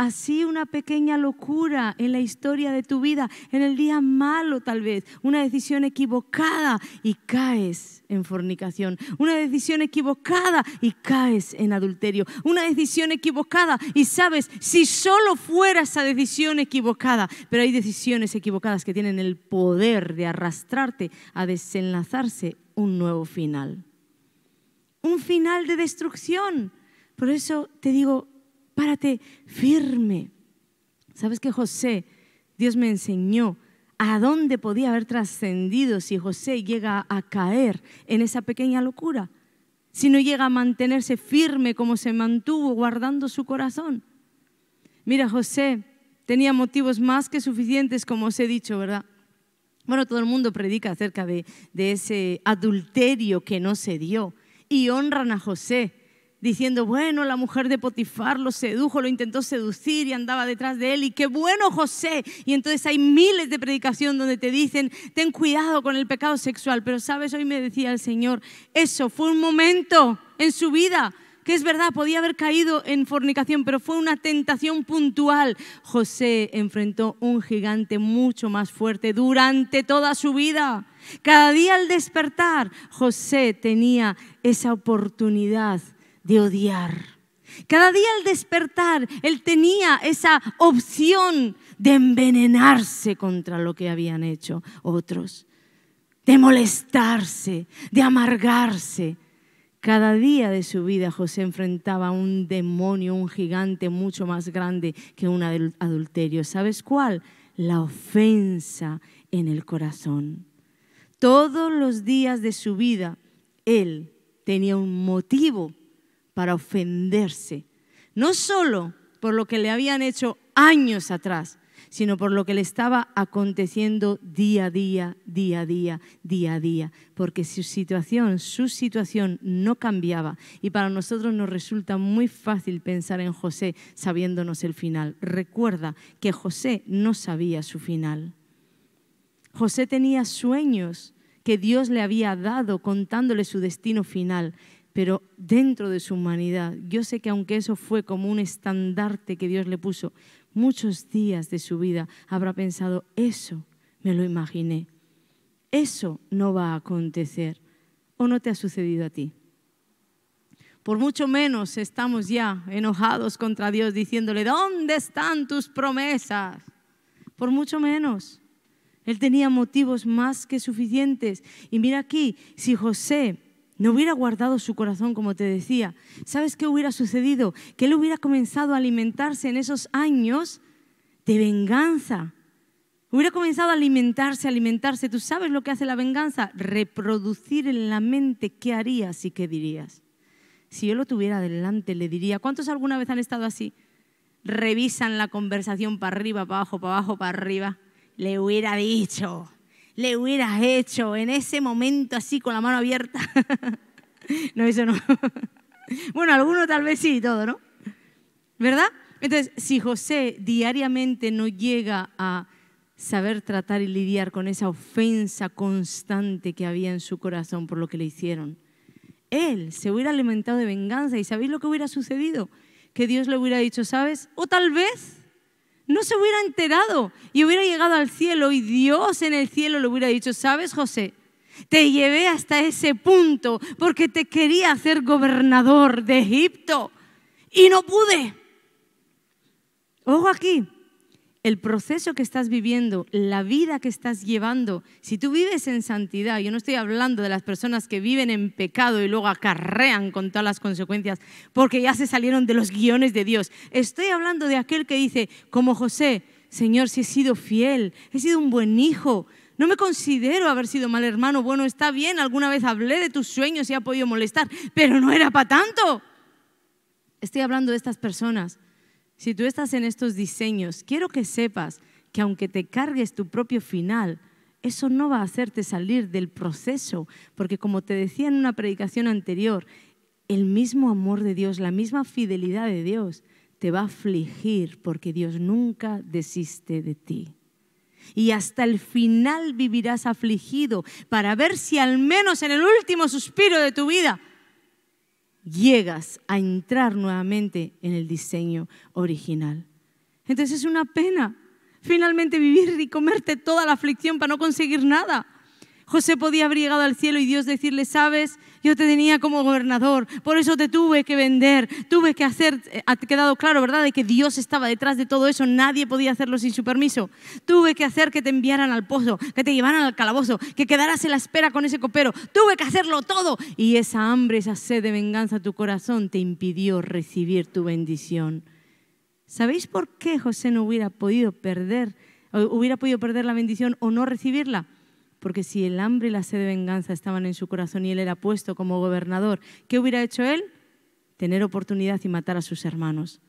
Así una pequeña locura en la historia de tu vida, en el día malo tal vez, una decisión equivocada y caes en fornicación, una decisión equivocada y caes en adulterio, una decisión equivocada y sabes, si solo fuera esa decisión equivocada, pero hay decisiones equivocadas que tienen el poder de arrastrarte a desenlazarse un nuevo final, un final de destrucción. Por eso te digo, párate firme. ¿Sabes que José, Dios me enseñó a dónde podía haber trascendido si José llega a caer en esa pequeña locura? Si no llega a mantenerse firme como se mantuvo guardando su corazón. Mira, José tenía motivos más que suficientes, como os he dicho, ¿verdad? Bueno, todo el mundo predica acerca de ese adulterio que no se dio y honran a José diciendo, bueno, la mujer de Potifar lo sedujo, lo intentó seducir y andaba detrás de él, y qué bueno José. Y entonces hay miles de predicaciones donde te dicen, ten cuidado con el pecado sexual, pero sabes, hoy me decía el Señor, eso fue un momento en su vida que es verdad, podía haber caído en fornicación, pero fue una tentación puntual. José enfrentó un gigante mucho más fuerte durante toda su vida. Cada día al despertar, José tenía esa oportunidad de odiar. Cada día al despertar, él tenía esa opción de envenenarse contra lo que habían hecho otros, de molestarse, de amargarse. Cada día de su vida José enfrentaba a un demonio, un gigante mucho más grande que un adulterio. ¿Sabes cuál? La ofensa en el corazón. Todos los días de su vida él tenía un motivo para ofenderse, no solo por lo que le habían hecho años atrás, sino por lo que le estaba aconteciendo día a día, día a día, día a día, porque su situación, su situación no cambiaba y para nosotros nos resulta muy fácil pensar en José sabiéndonos el final. Recuerda que José no sabía su final. José tenía sueños que Dios le había dado contándole su destino final, pero dentro de su humanidad, yo sé que aunque eso fue como un estandarte que Dios le puso, muchos días de su vida habrá pensado, eso me lo imaginé, eso no va a acontecer o no te ha sucedido a ti. Por mucho menos estamos ya enojados contra Dios diciéndole, ¿dónde están tus promesas? Por mucho menos. Él tenía motivos más que suficientes. Y mira aquí, si José no hubiera guardado su corazón, como te decía, ¿sabes qué hubiera sucedido? Que él hubiera comenzado a alimentarse en esos años de venganza. Hubiera comenzado a alimentarse, alimentarse. ¿Tú sabes lo que hace la venganza? Reproducir en la mente qué harías y qué dirías. Si yo lo tuviera delante, le diría, ¿cuántos alguna vez han estado así? Revisan la conversación para arriba, para abajo, para abajo, para arriba. Le hubiera dicho, le hubieras hecho en ese momento así con la mano abierta? no, eso no. bueno, alguno tal vez sí, todo, ¿no? ¿Verdad? Entonces, si José diariamente no llega a saber tratar y lidiar con esa ofensa constante que había en su corazón por lo que le hicieron, él se hubiera alimentado de venganza y ¿sabéis lo que hubiera sucedido? Que Dios le hubiera dicho, ¿sabes? O tal vez no se hubiera enterado y hubiera llegado al cielo y Dios en el cielo le hubiera dicho, ¿sabes, José? Te llevé hasta ese punto porque te quería hacer gobernador de Egipto y no pude. Ojo aquí, el proceso que estás viviendo, la vida que estás llevando, si tú vives en santidad, yo no estoy hablando de las personas que viven en pecado y luego acarrean con todas las consecuencias porque ya se salieron de los guiones de Dios. Estoy hablando de aquel que dice, como José, Señor, si he sido fiel, he sido un buen hijo, no me considero haber sido mal hermano, bueno, está bien, alguna vez hablé de tus sueños y ha podido molestar, pero no era para tanto. Estoy hablando de estas personas si tú estás en estos diseños, quiero que sepas que aunque te cargues tu propio final, eso no va a hacerte salir del proceso, porque como te decía en una predicación anterior, el mismo amor de Dios, la misma fidelidad de Dios te va a afligir porque Dios nunca desiste de ti. Y hasta el final vivirás afligido para ver si al menos en el último suspiro de tu vida llegas a entrar nuevamente en el diseño original. Entonces es una pena finalmente vivir y comerte toda la aflicción para no conseguir nada. José podía haber llegado al cielo y Dios decirle, sabes, yo te tenía como gobernador, por eso te tuve que vender, tuve que hacer, eh, ha quedado claro, ¿verdad?, de que Dios estaba detrás de todo eso, nadie podía hacerlo sin su permiso. Tuve que hacer que te enviaran al pozo, que te llevaran al calabozo, que quedaras en la espera con ese copero, tuve que hacerlo todo. Y esa hambre, esa sed de venganza, a tu corazón te impidió recibir tu bendición. ¿Sabéis por qué José no hubiera podido perder, hubiera podido perder la bendición o no recibirla? porque si el hambre y la sed de venganza estaban en su corazón y él era puesto como gobernador, ¿qué hubiera hecho él? Tener oportunidad y matar a sus hermanos.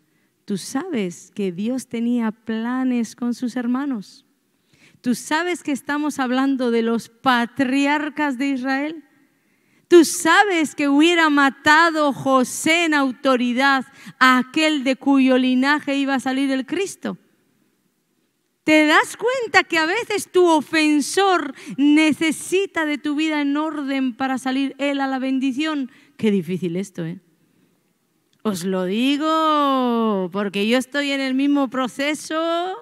Tú sabes que Dios tenía planes con sus hermanos. Tú sabes que estamos hablando de los patriarcas de Israel. Tú sabes que hubiera matado José en autoridad a aquel de cuyo linaje iba a salir el Cristo. ¿Te das cuenta que a veces tu ofensor necesita de tu vida en orden para salir él a la bendición? Qué difícil esto, ¿eh? Os lo digo porque yo estoy en el mismo proceso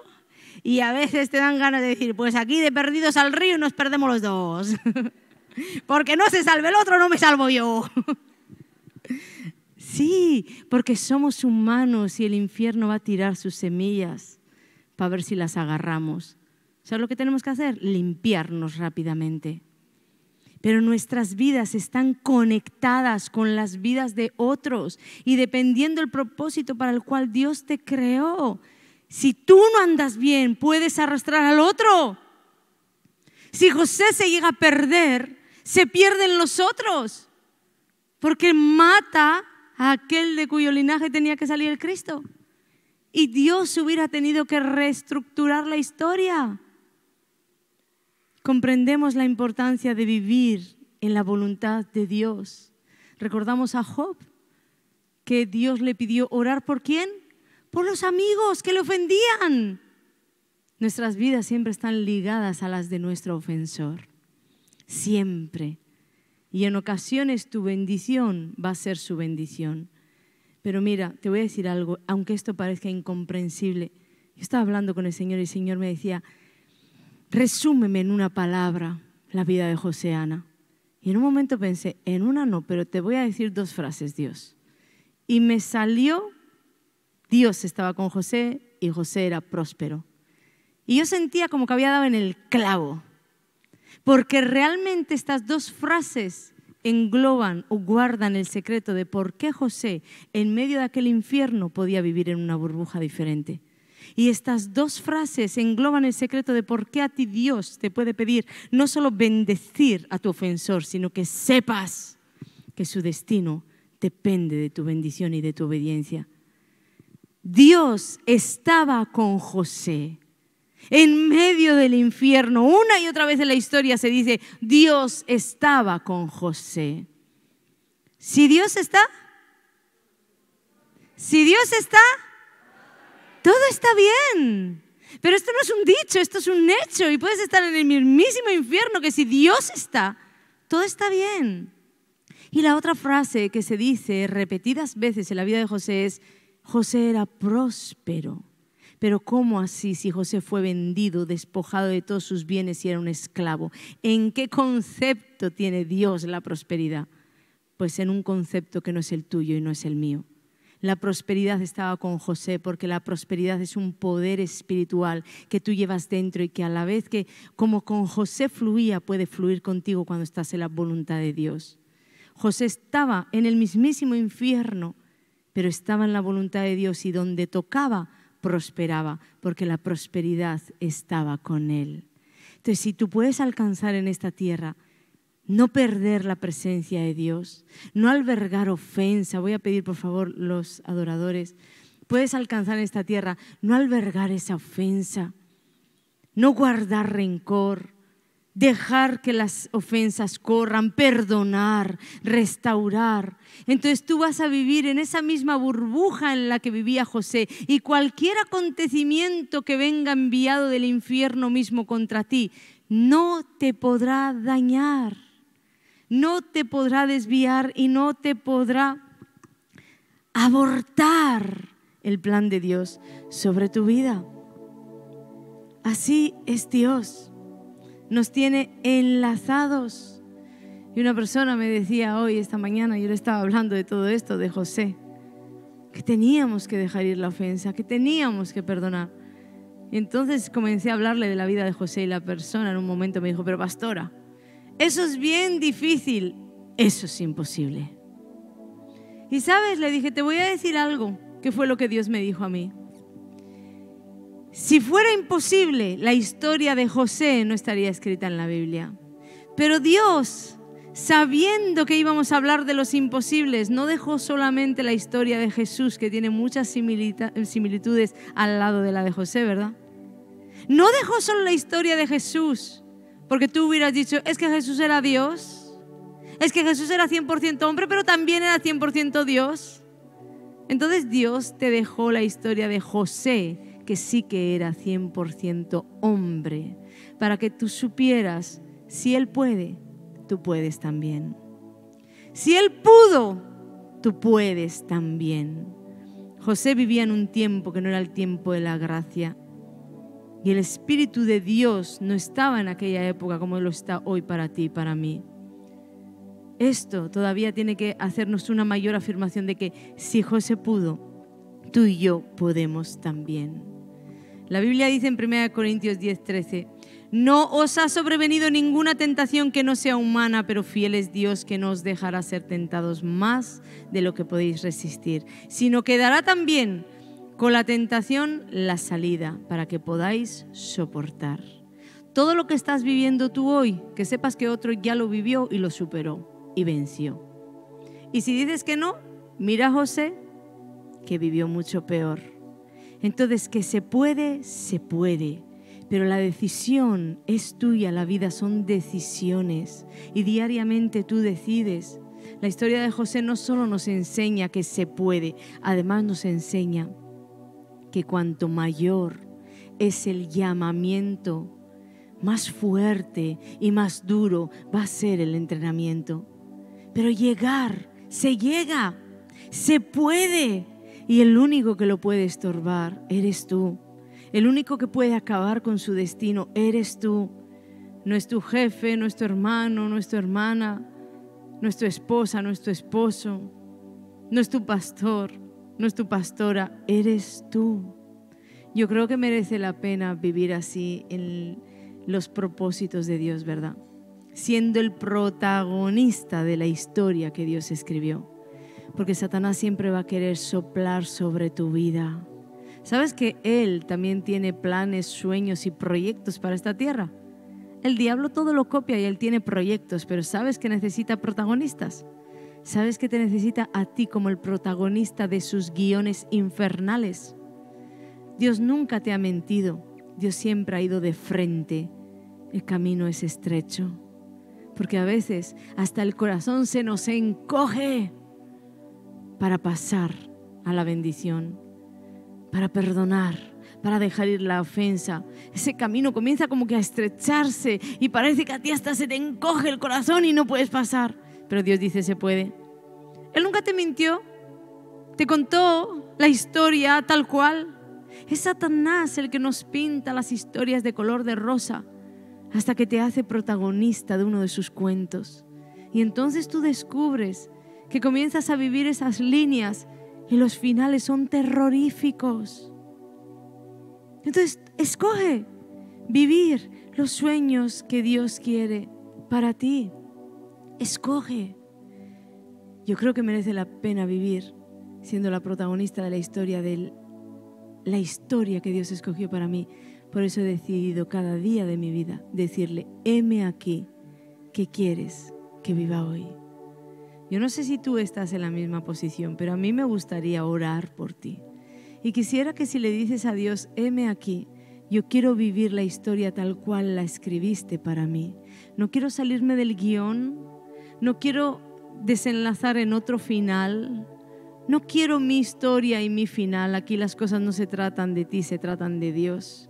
y a veces te dan ganas de decir, pues aquí de perdidos al río nos perdemos los dos. porque no se salve el otro, no me salvo yo. sí, porque somos humanos y el infierno va a tirar sus semillas para ver si las agarramos. ¿Sabes lo que tenemos que hacer? Limpiarnos rápidamente. Pero nuestras vidas están conectadas con las vidas de otros y dependiendo del propósito para el cual Dios te creó. Si tú no andas bien, puedes arrastrar al otro. Si José se llega a perder, se pierden los otros, porque mata a aquel de cuyo linaje tenía que salir el Cristo. Y Dios hubiera tenido que reestructurar la historia. Comprendemos la importancia de vivir en la voluntad de Dios. Recordamos a Job que Dios le pidió orar por quién? Por los amigos que le ofendían. Nuestras vidas siempre están ligadas a las de nuestro ofensor. Siempre. Y en ocasiones tu bendición va a ser su bendición. Pero mira, te voy a decir algo, aunque esto parezca incomprensible. Yo estaba hablando con el Señor y el Señor me decía, resúmeme en una palabra la vida de José Ana. Y en un momento pensé, en una no, pero te voy a decir dos frases, Dios. Y me salió, Dios estaba con José y José era próspero. Y yo sentía como que había dado en el clavo, porque realmente estas dos frases engloban o guardan el secreto de por qué José en medio de aquel infierno podía vivir en una burbuja diferente. Y estas dos frases engloban el secreto de por qué a ti Dios te puede pedir no solo bendecir a tu ofensor, sino que sepas que su destino depende de tu bendición y de tu obediencia. Dios estaba con José en medio del infierno. Una y otra vez en la historia se dice, Dios estaba con José. Si Dios está, si Dios está, todo está bien. Pero esto no es un dicho, esto es un hecho. Y puedes estar en el mismísimo infierno que si Dios está, todo está bien. Y la otra frase que se dice repetidas veces en la vida de José es, José era próspero. Pero ¿cómo así si José fue vendido, despojado de todos sus bienes y era un esclavo? ¿En qué concepto tiene Dios la prosperidad? Pues en un concepto que no es el tuyo y no es el mío. La prosperidad estaba con José porque la prosperidad es un poder espiritual que tú llevas dentro y que a la vez que como con José fluía puede fluir contigo cuando estás en la voluntad de Dios. José estaba en el mismísimo infierno, pero estaba en la voluntad de Dios y donde tocaba prosperaba, porque la prosperidad estaba con él. Entonces, si tú puedes alcanzar en esta tierra, no perder la presencia de Dios, no albergar ofensa, voy a pedir por favor los adoradores, puedes alcanzar en esta tierra, no albergar esa ofensa, no guardar rencor, dejar que las ofensas corran, perdonar, restaurar. Entonces tú vas a vivir en esa misma burbuja en la que vivía José y cualquier acontecimiento que venga enviado del infierno mismo contra ti no te podrá dañar, no te podrá desviar y no te podrá abortar el plan de Dios sobre tu vida. Así es Dios nos tiene enlazados. Y una persona me decía hoy, esta mañana, yo le estaba hablando de todo esto, de José, que teníamos que dejar ir la ofensa, que teníamos que perdonar. Y entonces comencé a hablarle de la vida de José y la persona en un momento me dijo, pero pastora, eso es bien difícil, eso es imposible. Y sabes, le dije, te voy a decir algo, que fue lo que Dios me dijo a mí. Si fuera imposible, la historia de José no estaría escrita en la Biblia. Pero Dios, sabiendo que íbamos a hablar de los imposibles, no dejó solamente la historia de Jesús, que tiene muchas similitudes al lado de la de José, ¿verdad? No dejó solo la historia de Jesús, porque tú hubieras dicho, es que Jesús era Dios, es que Jesús era 100% hombre, pero también era 100% Dios. Entonces Dios te dejó la historia de José que sí que era 100% hombre, para que tú supieras, si Él puede, tú puedes también. Si Él pudo, tú puedes también. José vivía en un tiempo que no era el tiempo de la gracia. Y el Espíritu de Dios no estaba en aquella época como lo está hoy para ti y para mí. Esto todavía tiene que hacernos una mayor afirmación de que si José pudo, tú y yo podemos también. La Biblia dice en 1 Corintios 13 no os ha sobrevenido ninguna tentación que no sea humana, pero fiel es Dios que no os dejará ser tentados más de lo que podéis resistir, sino que dará también con la tentación la salida para que podáis soportar. Todo lo que estás viviendo tú hoy, que sepas que otro ya lo vivió y lo superó y venció. Y si dices que no, mira a José, que vivió mucho peor. Entonces, que se puede, se puede. Pero la decisión es tuya, la vida son decisiones y diariamente tú decides. La historia de José no solo nos enseña que se puede, además nos enseña que cuanto mayor es el llamamiento, más fuerte y más duro va a ser el entrenamiento. Pero llegar, se llega, se puede. Y el único que lo puede estorbar eres tú. El único que puede acabar con su destino eres tú. No es tu jefe, no es tu hermano, no es tu hermana, no es tu esposa, no es tu esposo, no es tu pastor, no es tu pastora, eres tú. Yo creo que merece la pena vivir así en los propósitos de Dios, ¿verdad? Siendo el protagonista de la historia que Dios escribió porque Satanás siempre va a querer soplar sobre tu vida. ¿Sabes que Él también tiene planes, sueños y proyectos para esta tierra? El diablo todo lo copia y él tiene proyectos, pero ¿sabes que necesita protagonistas? ¿Sabes que te necesita a ti como el protagonista de sus guiones infernales? Dios nunca te ha mentido, Dios siempre ha ido de frente. El camino es estrecho, porque a veces hasta el corazón se nos encoge para pasar a la bendición, para perdonar, para dejar ir la ofensa. Ese camino comienza como que a estrecharse y parece que a ti hasta se te encoge el corazón y no puedes pasar. Pero Dios dice, se puede. Él nunca te mintió, te contó la historia tal cual. Es Satanás el que nos pinta las historias de color de rosa hasta que te hace protagonista de uno de sus cuentos. Y entonces tú descubres que comienzas a vivir esas líneas y los finales son terroríficos. Entonces, escoge vivir los sueños que Dios quiere para ti. Escoge. Yo creo que merece la pena vivir siendo la protagonista de la historia de la historia que Dios escogió para mí. Por eso he decidido cada día de mi vida decirle, heme aquí, ¿qué quieres que viva hoy? Yo no sé si tú estás en la misma posición, pero a mí me gustaría orar por ti. Y quisiera que si le dices a Dios, heme aquí, yo quiero vivir la historia tal cual la escribiste para mí. No quiero salirme del guión, no quiero desenlazar en otro final, no quiero mi historia y mi final. Aquí las cosas no se tratan de ti, se tratan de Dios.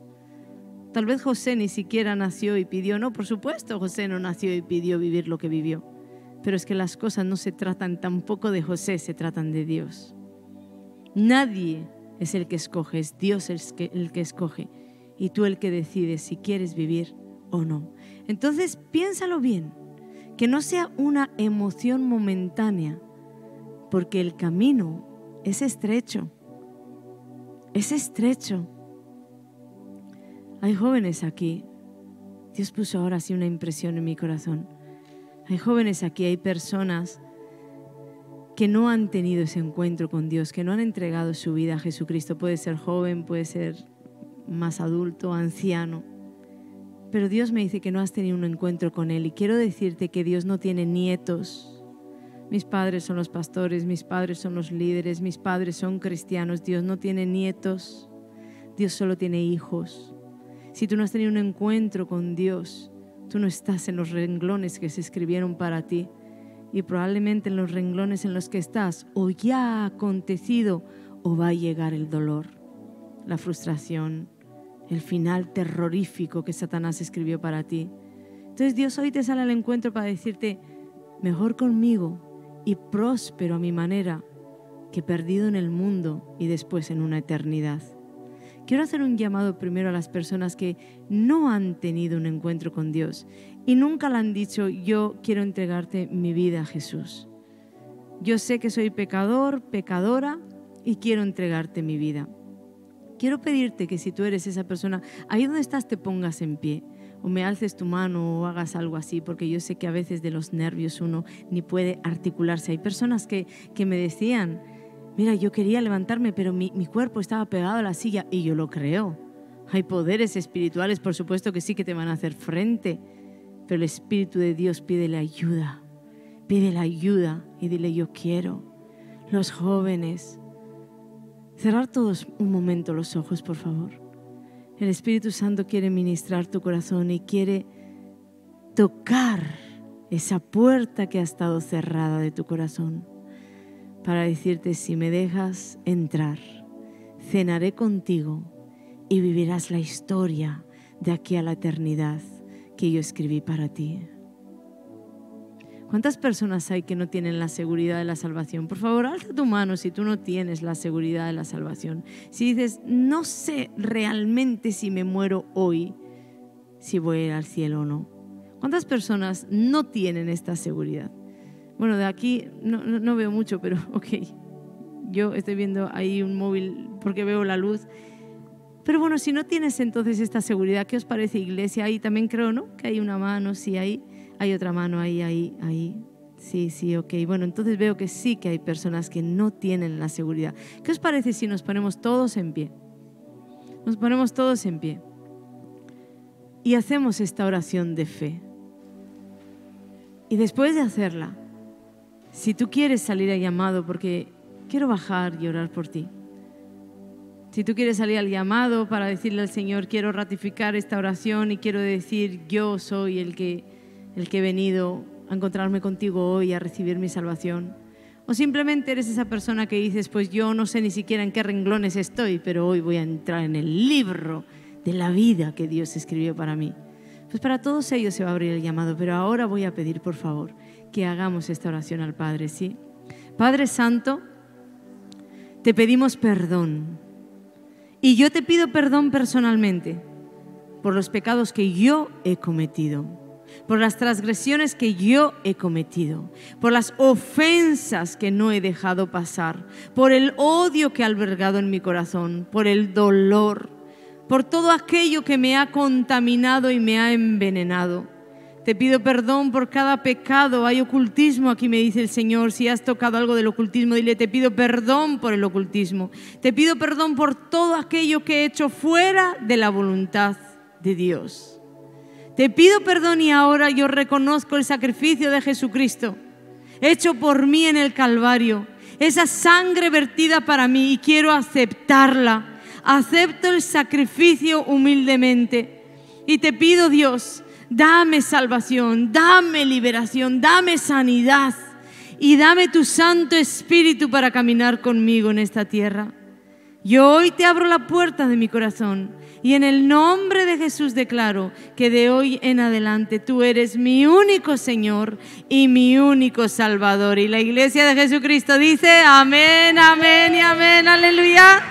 Tal vez José ni siquiera nació y pidió, no, por supuesto, José no nació y pidió vivir lo que vivió pero es que las cosas no se tratan tampoco de José, se tratan de Dios. Nadie es el que escoge, es Dios el que, el que escoge y tú el que decides si quieres vivir o no. Entonces piénsalo bien, que no sea una emoción momentánea, porque el camino es estrecho, es estrecho. Hay jóvenes aquí. Dios puso ahora sí una impresión en mi corazón. Hay jóvenes aquí, hay personas que no han tenido ese encuentro con Dios, que no han entregado su vida a Jesucristo. Puede ser joven, puede ser más adulto, anciano. Pero Dios me dice que no has tenido un encuentro con Él. Y quiero decirte que Dios no tiene nietos. Mis padres son los pastores, mis padres son los líderes, mis padres son cristianos. Dios no tiene nietos. Dios solo tiene hijos. Si tú no has tenido un encuentro con Dios, Tú no estás en los renglones que se escribieron para ti. Y probablemente en los renglones en los que estás o ya ha acontecido o va a llegar el dolor, la frustración, el final terrorífico que Satanás escribió para ti. Entonces Dios hoy te sale al encuentro para decirte, mejor conmigo y próspero a mi manera que perdido en el mundo y después en una eternidad. Quiero hacer un llamado primero a las personas que no han tenido un encuentro con Dios y nunca le han dicho, yo quiero entregarte mi vida a Jesús. Yo sé que soy pecador, pecadora y quiero entregarte mi vida. Quiero pedirte que si tú eres esa persona, ahí donde estás te pongas en pie o me alces tu mano o hagas algo así, porque yo sé que a veces de los nervios uno ni puede articularse. Hay personas que, que me decían, mira, yo quería levantarme, pero mi, cuerpo estaba pegado a la silla y yo lo creo. Hay poderes espirituales, por supuesto que sí, que te van a hacer frente, pero el Espíritu de Dios pide la ayuda, pide la ayuda y dile yo quiero. Los jóvenes, cerrar todos un momento los ojos, por favor. El Espíritu Santo quiere ministrar tu corazón y quiere tocar esa puerta que ha estado cerrada de tu corazón para decirte, si me dejas entrar, cenaré contigo y vivirás la historia de aquí a la eternidad que yo escribí para ti. ¿Cuántas personas hay que no tienen la seguridad de la salvación? Por favor, alza tu mano si tú no tienes la seguridad de la salvación. Si dices, no sé realmente si me muero hoy, si voy a ir al cielo o no. ¿Cuántas personas no tienen esta seguridad? Bueno, de aquí no, no, veo mucho, pero ok. Yo estoy viendo ahí un móvil porque veo la luz. Pero bueno, si no tienes entonces esta seguridad, ¿qué os parece iglesia? Ahí también creo, ¿no? Que hay una mano, sí, ahí. Hay otra mano, ahí, ahí, ahí. Sí, sí, ok. Bueno, entonces veo que sí que hay personas que no tienen la seguridad. ¿Qué os parece si nos ponemos todos en pie? Nos ponemos todos en pie. Y hacemos esta oración de fe. Y después de hacerla, si tú quieres salir al llamado, porque quiero bajar y orar por ti. Si tú quieres salir al llamado para decirle al Señor, quiero ratificar esta oración y quiero decir, yo soy el que, el que he venido a encontrarme contigo hoy, a recibir mi salvación. O simplemente eres esa persona que dices, pues yo no sé ni siquiera en qué renglones estoy, pero hoy voy a entrar en el libro de la vida que Dios escribió para mí. Pues para todos ellos se va a abrir el llamado, pero ahora voy a pedir, por favor, que hagamos esta oración al Padre, ¿sí? Padre Santo, te pedimos perdón. Y yo te pido perdón personalmente por los pecados que yo he cometido, por las transgresiones que yo he cometido, por las ofensas que no he dejado pasar, por el odio que he albergado en mi corazón, por el dolor, por todo aquello que me ha contaminado y me ha envenenado. Te pido perdón por cada pecado. Hay ocultismo aquí, me dice el Señor. Si has tocado algo del ocultismo, dile, te pido perdón por el ocultismo. Te pido perdón por todo aquello que he hecho fuera de la voluntad de Dios. Te pido perdón y ahora yo reconozco el sacrificio de Jesucristo, hecho por mí en el Calvario. Esa sangre vertida para mí y quiero aceptarla. Acepto el sacrificio humildemente. Y te pido, Dios, dame salvación, dame liberación, dame sanidad y dame tu Santo Espíritu para caminar conmigo en esta tierra. Yo hoy te abro la puerta de mi corazón y en el nombre de Jesús declaro que de hoy en adelante tú eres mi único Señor y mi único Salvador. Y la iglesia de Jesucristo dice, amén, amén y amén, aleluya.